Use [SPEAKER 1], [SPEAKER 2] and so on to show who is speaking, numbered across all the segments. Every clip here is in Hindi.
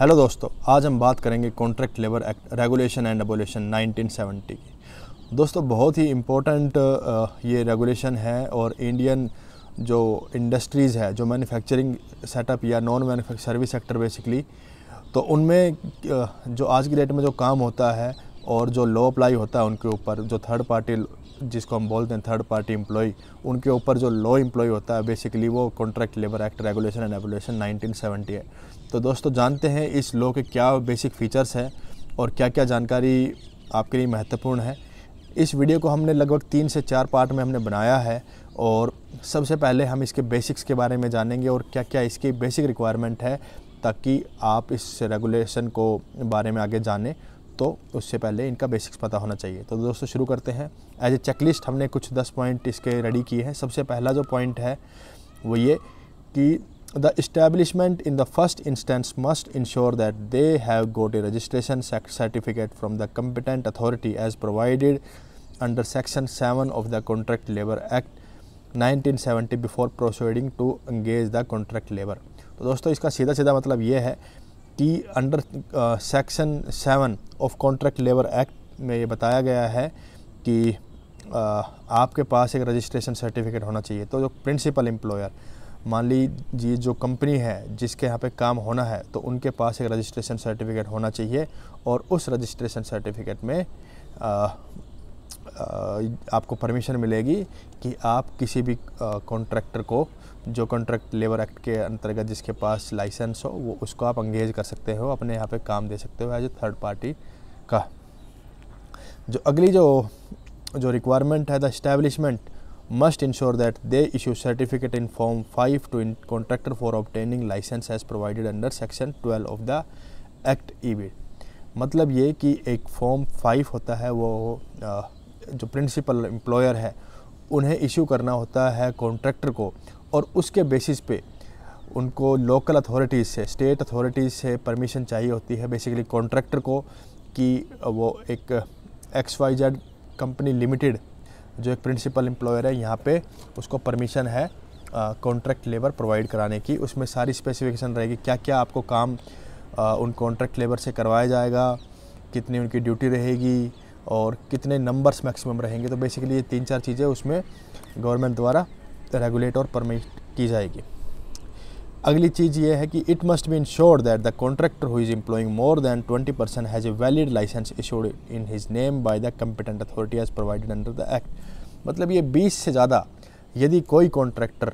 [SPEAKER 1] हेलो दोस्तों आज हम बात करेंगे contract labour act regulation and abolition 1970 की दोस्तों बहुत ही इम्पोर्टेंट ये रेगुलेशन है और इंडियन जो इंडस्ट्रीज़ है जो मैन्युफैक्चरिंग सेटअप या non manufacture service sector basically तो उनमें जो आज की डेट में जो काम होता है और जो लो अप्लाई होता है उनके ऊपर जो थर्ड पार्टी जिसको हम बोलते हैं थर्ड पार्टी एम्प्लॉय उनके ऊपर जो लॉ एम्प्लॉय होता है बेसिकली वो contract labour act regulation and regulation 1970 है तो दोस्तों जानते हैं इस लॉ के क्या बेसिक फीचर्स हैं और क्या क्या जानकारी आपके लिए महत्वपूर्ण है इस वीडियो को हमने लगभग तीन से चार पार्ट में हमने बनाया है और सबसे पहले हम इसके बेसिक्स के बारे में जानेंगे और क्या क्या इसकी बेसिक रिक्वायरमेंट है ताकि आप इस रेगुलेशन को बारे में आगे जानें तो उससे पहले इनका बेसिक्स पता होना चाहिए तो दोस्तों शुरू करते हैं एज ए चेकलिस्ट हमने कुछ दस पॉइंट इसके रेडी किए हैं सबसे पहला जो पॉइंट है वो ये कि the establishment in the first instance must ensure that they have got a registration certificate from the competent authority as provided under section seven of the contract labour act 1970 before proceeding to engage the contract labour तो दोस्तों इसका सीधा सीधा मतलब ये है कि under section seven of contract labour act में ये बताया गया है कि uh, आपके पास एक रजिस्ट्रेशन सर्टिफिकेट होना चाहिए तो जो प्रिंसिपल एम्प्लॉयर मान लीजिए जो कंपनी है जिसके यहाँ पे काम होना है तो उनके पास एक रजिस्ट्रेशन सर्टिफिकेट होना चाहिए और उस रजिस्ट्रेशन सर्टिफिकेट में आपको परमिशन मिलेगी कि आप किसी भी कॉन्ट्रैक्टर को जो कॉन्ट्रैक्ट लेबर एक्ट के अंतर्गत जिसके पास लाइसेंस हो वो उसको आप अंगेज कर सकते हो अपने यहाँ पे काम दे सकते हो एज ए थर्ड पार्टी का जो अगली जो जो रिक्वायरमेंट है the establishment must ensure that they issue certificate in form 5 to contractor for obtaining licence as provided under section twelve of the act ई मतलब ये कि एक फॉर्म फाइव होता है वो आ, जो प्रिंसिपल एम्प्लॉयर है उन्हें इशू करना होता है कॉन्ट्रैक्टर को और उसके बेसिस पे उनको लोकल अथॉरिटीज़ से स्टेट अथॉरिटीज़ से परमिशन चाहिए होती है बेसिकली कॉन्ट्रैक्टर को कि वो एक X Y Z company limited जो एक प्रिंसिपल एम्प्लॉयर है यहाँ पे उसको परमिशन है कॉन्ट्रैक्ट लेबर प्रोवाइड कराने की उसमें सारी स्पेसिफिकेशन रहेगी क्या क्या आपको काम आ, उन कॉन्ट्रैक्ट लेबर से करवाया जाएगा कितनी उनकी ड्यूटी रहेगी और कितने नंबर्स मैक्सिमम रहेंगे तो बेसिकली ये तीन चार चीज़ें उसमें गवर्नमेंट द्वारा रेगुलेट और परमिट की जाएगी अगली चीज़ ये है कि it must be insure that the contractor who is employing more than twenty percent has a valid licence issued in his name by the competent authority as provided under the act मतलब ये बीस से ज़्यादा यदि कोई कॉन्ट्रैक्टर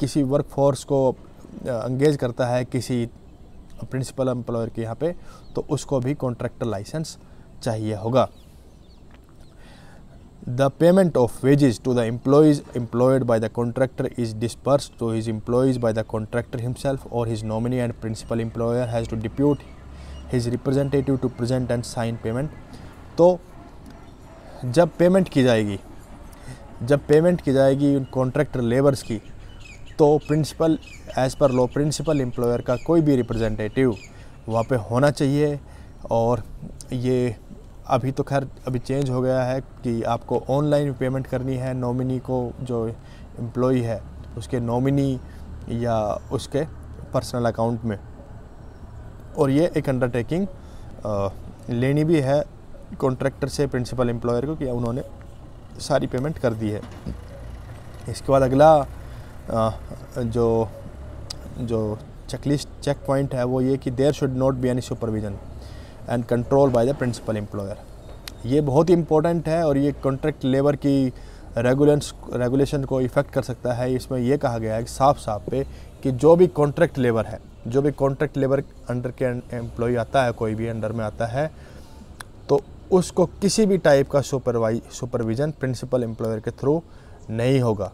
[SPEAKER 1] किसी वर्क फोर्स को एंगेज करता है किसी प्रिंसिपल एम्प्लॉयर के यहाँ पे तो उसको भी कॉन्ट्रैक्टर लाइसेंस चाहिए होगा the payment of wages to the employees employed by the contractor is disperse to his employees by the contractor himself और his nominee and principal employer has to depute his representative to present and sign payment तो जब पेमेंट की जाएगी जब पेमेंट की जाएगी उन कॉन्ट्रैक्टर लेबर्स की तो principal as per law principal employer का कोई भी रिप्रेजेंटेटिव वहाँ पे होना चाहिए और ये अभी तो खैर अभी चेंज हो गया है कि आपको ऑनलाइन पेमेंट करनी है नॉमिनी को जो एम्प्लॉई है उसके नॉमिनी या उसके पर्सनल अकाउंट में और ये एक अंडरटेकिंग लेनी भी है कॉन्ट्रैक्टर से प्रिंसिपल एम्प्लॉयर को कि उन्होंने सारी पेमेंट कर दी है इसके बाद अगला जो जो चेकलिस्ट चेक पॉइंट है वो ये कि there should not be any supervision and control by the principal employer ये बहुत ही इंपॉर्टेंट है और ये कॉन्ट्रैक्ट लेबर की रेगुलेंस रेगुलेशन को इफ़ेक्ट कर सकता है इसमें यह कहा गया है कि साफ साफ पे कि जो भी कॉन्ट्रैक्ट लेबर है जो भी कॉन्ट्रैक्ट लेबर अंडर के एम्प्लॉय आता है कोई भी अंडर में आता है तो उसको किसी भी टाइप का सुपरवाइज सुपरविज़न प्रिंसिपल एम्प्लॉयर के थ्रू नहीं होगा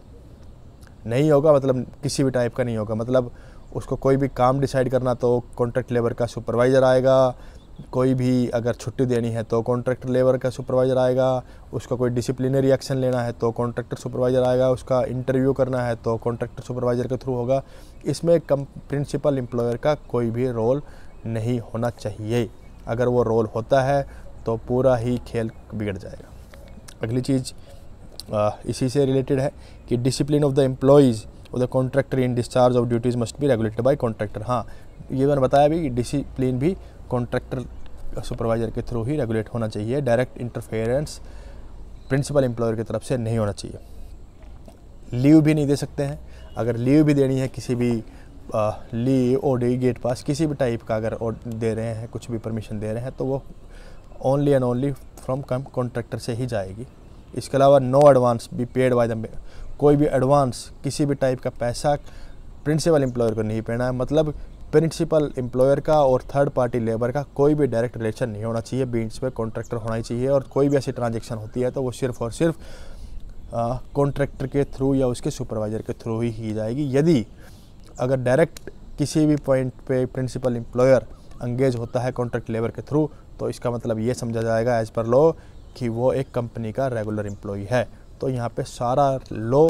[SPEAKER 1] नहीं होगा मतलब किसी भी टाइप का नहीं होगा मतलब उसको कोई भी काम डिसाइड करना तो कॉन्ट्रैक्ट लेबर का सुपरवाइज़र आएगा कोई भी अगर छुट्टी देनी है तो कॉन्ट्रैक्टर लेबर का सुपरवाइज़र आएगा उसका कोई डिसिप्लिनरी एक्शन लेना है तो कॉन्ट्रैक्टर सुपरवाइज़र आएगा उसका इंटरव्यू करना है तो कॉन्ट्रैक्टर सुपरवाइज़र के थ्रू होगा इसमें कम प्रिंसिपल एम्प्लॉयर का कोई भी रोल नहीं होना चाहिए अगर वो रोल होता है तो पूरा ही खेल बिगड़ जाएगा अगली चीज़ Uh, इसी से रिलेटेड है कि डिसिप्लिन ऑफ द एम्प्लॉयज़ और the contractor in discharge of duties must भी रेगुलेटेड बाई कॉन्ट्रैक्टर हाँ ये मैंने बताया भी डिसिप्लिन भी कॉन्ट्रैक्टर सुपरवाइजर uh, के थ्रू ही रेगुलेट होना चाहिए डायरेक्ट इंटरफेरेंस प्रिंसिपल एम्प्लॉयर की तरफ से नहीं होना चाहिए लीव भी नहीं दे सकते हैं अगर लीव भी देनी है किसी भी लीव ओडी गेट पास किसी भी टाइप का अगर दे रहे हैं कुछ भी परमिशन दे रहे हैं तो वो only and only from come contractor से ही जाएगी इसके अलावा no advance be paid by the कोई भी एडवांस किसी भी टाइप का पैसा प्रिंसिपल एम्प्लॉयर को नहीं पेना है मतलब प्रिंसिपल एम्प्लॉयर का और थर्ड पार्टी लेबर का कोई भी डायरेक्ट रिलेशन नहीं होना चाहिए बीच में कॉन्ट्रैक्टर होना ही चाहिए और कोई भी ऐसी ट्रांजेक्शन होती है तो वो सिर्फ और सिर्फ कॉन्ट्रैक्टर के थ्रू या उसके सुपरवाइज़र के थ्रू ही की जाएगी यदि अगर डायरेक्ट किसी भी पॉइंट पे प्रिंसिपल एम्प्लॉयर अंगेज होता है कॉन्ट्रैक्ट लेबर के थ्रू तो इसका मतलब ये समझा जाएगा एज़ पर लॉ कि वो एक कंपनी का रेगुलर एम्प्लॉई है तो यहाँ पे सारा लॉ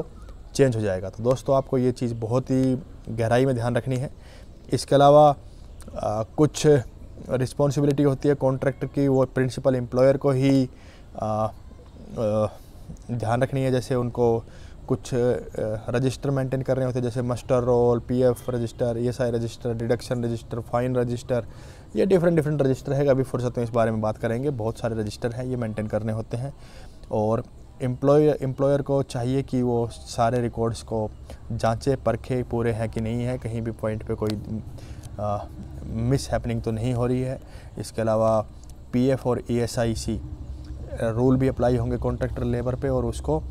[SPEAKER 1] चेंज हो जाएगा तो दोस्तों आपको ये चीज़ बहुत ही गहराई में ध्यान रखनी है इसके अलावा कुछ रिस्पॉन्सिबिलिटी होती है कॉन्ट्रैक्टर की वो प्रिंसिपल एम्प्लॉयर को ही आ, आ, ध्यान रखनी है जैसे उनको कुछ रजिस्टर मेंटेन कर रहे होते हैं जैसे muster roll PF register ESI register deduction register fine register ये डिफरेंट डिफरेंट रजिस्टर है अभी फुर्सत में इस बारे में बात करेंगे बहुत सारे रजिस्टर हैं ये मेंटेन करने होते हैं और एम्प्लॉय एम्प्लॉयर को चाहिए कि वो सारे रिकॉर्ड्स को जांचे परखे पूरे हैं कि नहीं है कहीं भी पॉइंट पे कोई मिस हैपनिंग तो नहीं हो रही है इसके अलावा पीएफ और ईएसआईसी e रूल भी अप्लाई होंगे कॉन्ट्रैक्टर लेबर पे और उसको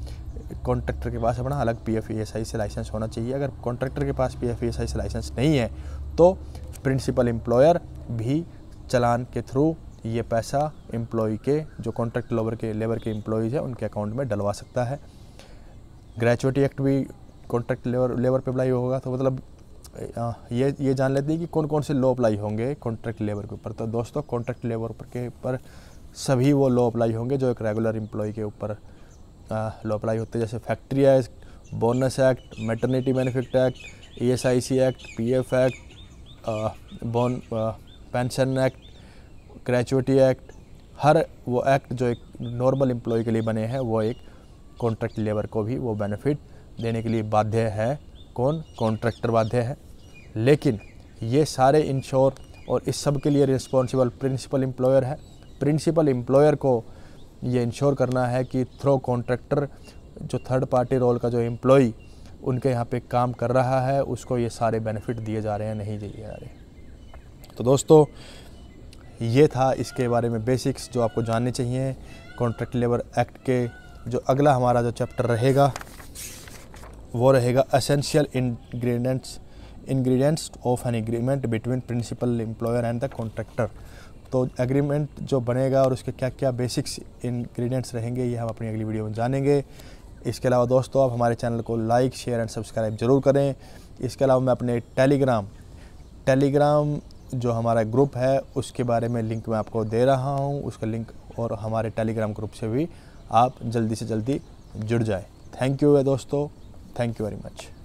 [SPEAKER 1] कॉन्ट्रैक्टर के पास अपना अलग पी एफ e से लाइसेंस होना चाहिए अगर कॉन्ट्रैक्टर के पास पी एफ e से लाइसेंस नहीं है तो प्रिंसिपल एम्प्लॉयर भी चलान के थ्रू ये पैसा एम्प्लॉय के जो कॉन्ट्रैक्ट लेबर के लेबर के एम्प्लॉयज़ हैं उनके अकाउंट में डलवा सकता है ग्रेचुएटी एक्ट भी कॉन्ट्रैक्ट लेबर लेबर पे अप्लाई होगा तो मतलब ये ये जान लेते हैं कि कौन कौन से लॉ अप्लाई होंगे कॉन्ट्रैक्ट लेबर के ऊपर तो दोस्तों कॉन्ट्रैक्ट लेबर के ऊपर सभी वो लॉ अप्लाई होंगे जो एक रेगुलर एम्प्लॉय के ऊपर लो अप्लाई होते हैं जैसे factory act bonus act maternity benefit act E S I C act P F act bone pension act gratuity act हर वो एक्ट जो एक नॉर्मल एम्प्लॉय के लिए बने हैं वो एक कॉन्ट्रैक्ट लेबर को भी वो बेनिफिट देने के लिए बाध्य है कौन कॉन्ट्रैक्टर बाध्य है लेकिन ये सारे इंश्योर और इस सब के लिए रिस्पॉन्सिबल प्रिंसिपल एम्प्लॉयर है प्रिंसिपल एम्प्लॉयर को ये इंश्योर करना है कि थ्रो कॉन्ट्रैक्टर जो थर्ड पार्टी रोल का जो एम्प्लॉय उनके यहाँ पे काम कर रहा है उसको ये सारे बेनिफिट दिए जा रहे हैं नहीं दिए जा रहे तो दोस्तों ये था इसके बारे में बेसिक्स जो आपको जानने चाहिए कॉन्ट्रैक्ट लेबर एक्ट के जो अगला हमारा जो चैप्टर रहेगा वो रहेगा essential ingredients ingredients of an agreement between principal employer and the contractor तो एग्रीमेंट जो बनेगा और उसके क्या क्या बेसिक्स इन्ग्रीडियंट्स रहेंगे ये हम अपनी अगली वीडियो में जानेंगे इसके अलावा दोस्तों आप हमारे चैनल को लाइक शेयर एंड सब्सक्राइब ज़रूर करें इसके अलावा मैं अपने टेलीग्राम टेलीग्राम जो हमारा ग्रुप है उसके बारे में लिंक मैं आपको दे रहा हूँ उसका लिंक और हमारे टेलीग्राम ग्रुप से भी आप जल्दी से जल्दी जुड़ जाए थैंक यू दोस्तों थैंक यू वेरी मच